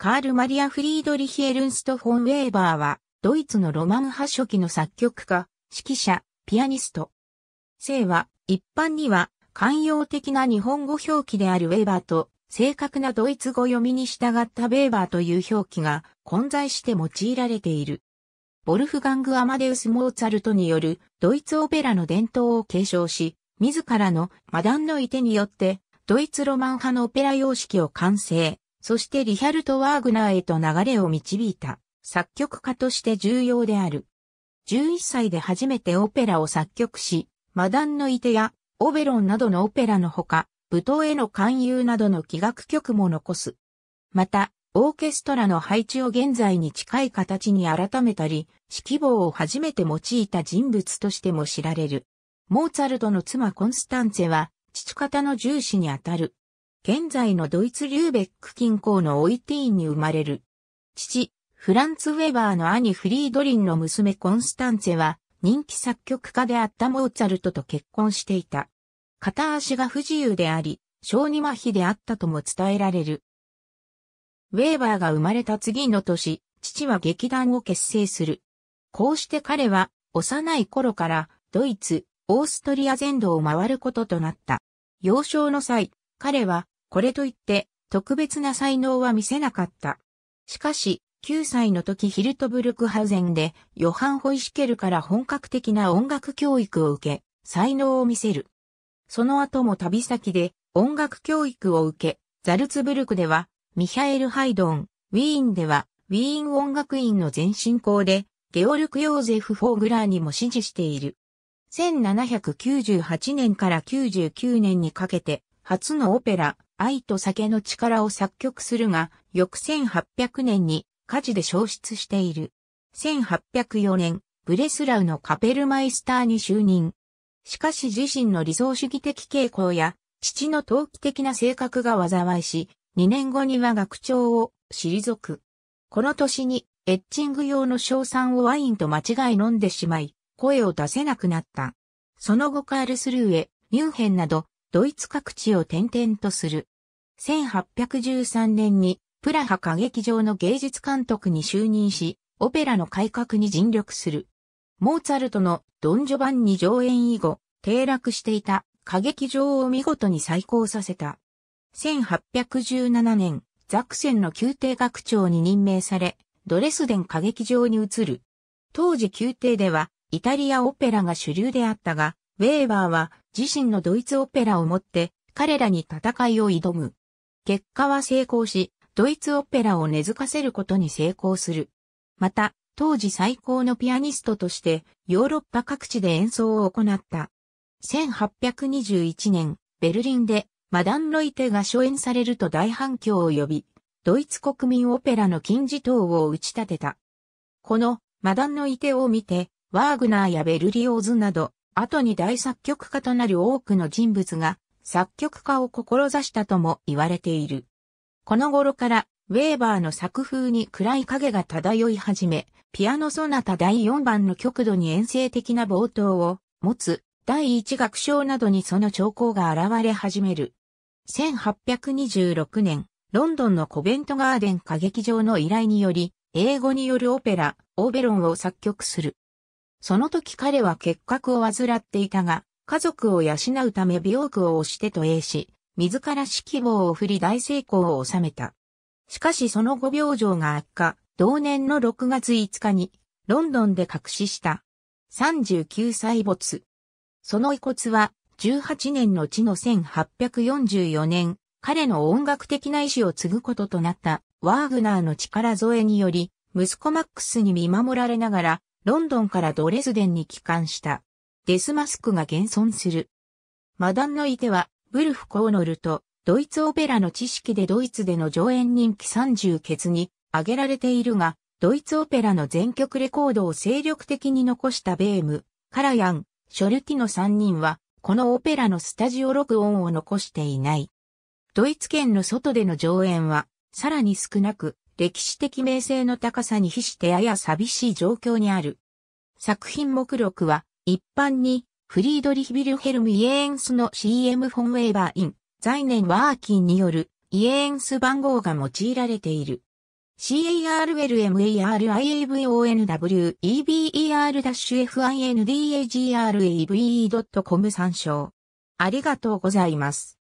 カール・マリア・フリードリヒ・エルンスト・フォン・ウェーバーは、ドイツのロマン派初期の作曲家、指揮者、ピアニスト。姓は、一般には、寛容的な日本語表記であるウェーバーと、正確なドイツ語読みに従ったベーバーという表記が混在して用いられている。ボルフガング・アマデウス・モーツァルトによるドイツオペラの伝統を継承し、自らのマダンの意手によってドイツロマン派のオペラ様式を完成、そしてリヒャルト・ワーグナーへと流れを導いた作曲家として重要である。11歳で初めてオペラを作曲し、マダンのい手やオベロンなどのオペラのほか、舞踏への勧誘などの器楽曲も残す。また、オーケストラの配置を現在に近い形に改めたり、指揮棒を初めて用いた人物としても知られる。モーツァルトの妻コンスタンツェは、父方の重視にあたる現在のドイツリューベック近郊のオイティーンに生まれる。父、フランツ・ウェバーの兄フリードリンの娘コンスタンツェは、人気作曲家であったモーツァルトと結婚していた。片足が不自由であり、小児麻痺であったとも伝えられる。ウェーバーが生まれた次の年、父は劇団を結成する。こうして彼は、幼い頃から、ドイツ、オーストリア全土を回ることとなった。幼少の際、彼は、これといって、特別な才能は見せなかった。しかし、9歳の時ヒルトブルクハウゼンで、ヨハン・ホイシケルから本格的な音楽教育を受け、才能を見せる。その後も旅先で音楽教育を受け、ザルツブルクでは、ミハエル・ハイドン、ウィーンでは、ウィーン音楽院の前進校で、ゲオルク・ヨーゼフ・フォーグラーにも支持している。1798年から99年にかけて、初のオペラ、愛と酒の力を作曲するが、翌1800年に火事で消失している。1804年、ブレスラウのカペルマイスターに就任。しかし自身の理想主義的傾向や、父の陶器的な性格が災いし、2年後には学長を退く。この年に、エッチング用の賞賛をワインと間違い飲んでしまい、声を出せなくなった。その後カールスルーへ、ミュンヘンなど、ドイツ各地を転々とする。1813年にプラハ歌劇場の芸術監督に就任し、オペラの改革に尽力する。モーツァルトのドン・ジョバンに上演以後、低落していた歌劇場を見事に再興させた。1817年、ザクセンの宮廷学長に任命され、ドレスデン歌劇場に移る。当時宮廷では、イタリアオペラが主流であったが、ウェーバーは自身のドイツオペラを持って彼らに戦いを挑む。結果は成功し、ドイツオペラを根付かせることに成功する。また、当時最高のピアニストとしてヨーロッパ各地で演奏を行った。1821年、ベルリンでマダン・ロイテが初演されると大反響を呼び、ドイツ国民オペラの金字塔を打ち立てた。このマダン・ロイテを見て、ワーグナーやベルリオーズなど、後に大作曲家となる多くの人物が作曲家を志したとも言われている。この頃から、ウェーバーの作風に暗い影が漂い始め、ピアノソナタ第4番の極度に遠征的な冒頭を持つ第1楽章などにその兆候が現れ始める。1826年、ロンドンのコベントガーデン歌劇場の依頼により、英語によるオペラ、オーベロンを作曲する。その時彼は結核を患っていたが、家族を養うため美容区を押して渡英し、自ら指揮棒を振り大成功を収めた。しかしその後病状が悪化、同年の6月5日に、ロンドンで隠死した。39歳没。その遺骨は、18年の地の1844年、彼の音楽的な意志を継ぐこととなったワーグナーの力添えにより、息子マックスに見守られながら、ロンドンからドレスデンに帰還した。デスマスクが現存する。マダンのいては、ブルフ・コーノルと、ドイツオペラの知識でドイツでの上演人気30決に挙げられているが、ドイツオペラの全曲レコードを精力的に残したベーム、カラヤン、ショルティの3人は、このオペラのスタジオ録音を残していない。ドイツ圏の外での上演は、さらに少なく、歴史的名声の高さに比してやや寂しい状況にある。作品目録は、一般に、フリードリヒ・ビルヘルム・イエーンスの CM フォンウェーバー・イン、在年ワーキンによる、イエーンス番号が用いられている。carlmarilionweberaeve.com g r 参照。ありがとうございます。